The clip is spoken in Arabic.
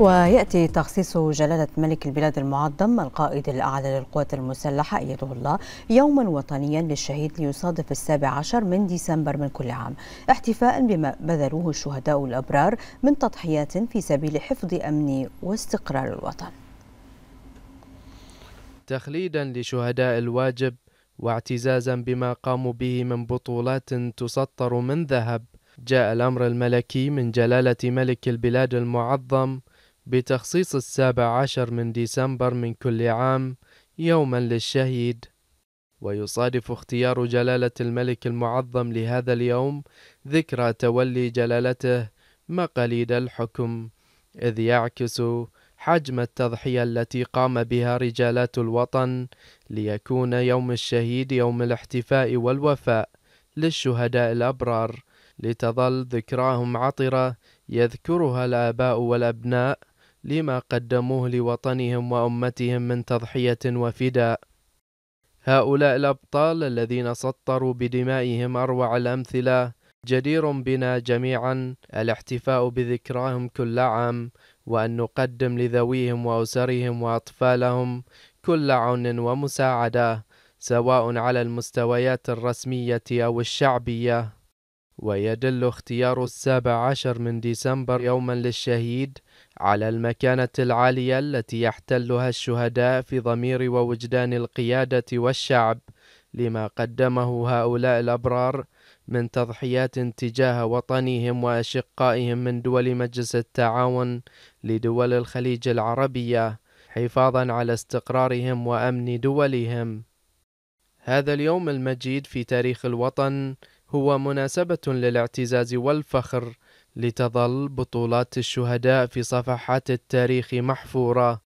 ويأتي تخصيص جلالة ملك البلاد المعظم القائد الأعلى للقوات المسلحة أيده الله يوما وطنيا للشهيد ليصادف السابع عشر من ديسمبر من كل عام احتفاء بما بذلوه الشهداء الأبرار من تضحيات في سبيل حفظ أمن واستقرار الوطن تخليدا لشهداء الواجب واعتزازا بما قاموا به من بطولات تسطر من ذهب جاء الأمر الملكي من جلالة ملك البلاد المعظم بتخصيص السابع عشر من ديسمبر من كل عام يوما للشهيد ويصادف اختيار جلالة الملك المعظم لهذا اليوم ذكرى تولي جلالته مقاليد الحكم إذ يعكس حجم التضحية التي قام بها رجالات الوطن ليكون يوم الشهيد يوم الاحتفاء والوفاء للشهداء الأبرار لتظل ذكراهم عطرة يذكرها الآباء والأبناء لما قدموه لوطنهم وأمتهم من تضحية وفداء هؤلاء الأبطال الذين سطروا بدمائهم أروع الأمثلة جدير بنا جميعا الاحتفاء بذكراهم كل عام وأن نقدم لذويهم وأسرهم وأطفالهم كل عون ومساعدة سواء على المستويات الرسمية أو الشعبية ويدل اختيار السابع عشر من ديسمبر يوما للشهيد على المكانة العالية التي يحتلها الشهداء في ضمير ووجدان القيادة والشعب لما قدمه هؤلاء الأبرار من تضحيات تجاه وطنهم وأشقائهم من دول مجلس التعاون لدول الخليج العربية حفاظا على استقرارهم وأمن دولهم هذا اليوم المجيد في تاريخ الوطن هو مناسبة للاعتزاز والفخر لتظل بطولات الشهداء في صفحات التاريخ محفورة